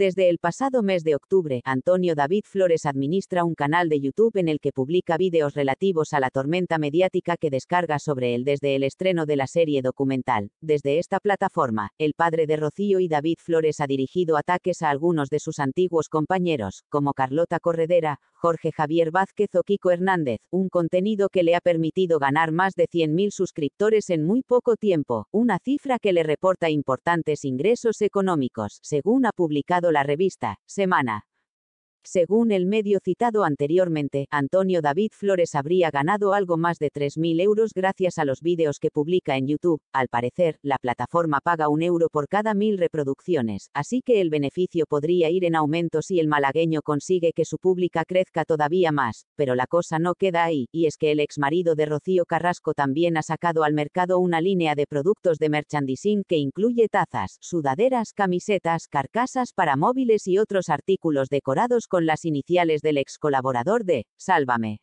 Desde el pasado mes de octubre, Antonio David Flores administra un canal de YouTube en el que publica vídeos relativos a la tormenta mediática que descarga sobre él desde el estreno de la serie documental. Desde esta plataforma, el padre de Rocío y David Flores ha dirigido ataques a algunos de sus antiguos compañeros, como Carlota Corredera, Jorge Javier Vázquez o Kiko Hernández, un contenido que le ha permitido ganar más de 100.000 suscriptores en muy poco tiempo, una cifra que le reporta importantes ingresos económicos, según ha publicado la revista Semana. Según el medio citado anteriormente, Antonio David Flores habría ganado algo más de 3.000 euros gracias a los vídeos que publica en YouTube. Al parecer, la plataforma paga un euro por cada mil reproducciones, así que el beneficio podría ir en aumento si el malagueño consigue que su pública crezca todavía más, pero la cosa no queda ahí, y es que el ex marido de Rocío Carrasco también ha sacado al mercado una línea de productos de merchandising que incluye tazas, sudaderas, camisetas, carcasas para móviles y otros artículos decorados con con las iniciales del ex colaborador de Sálvame.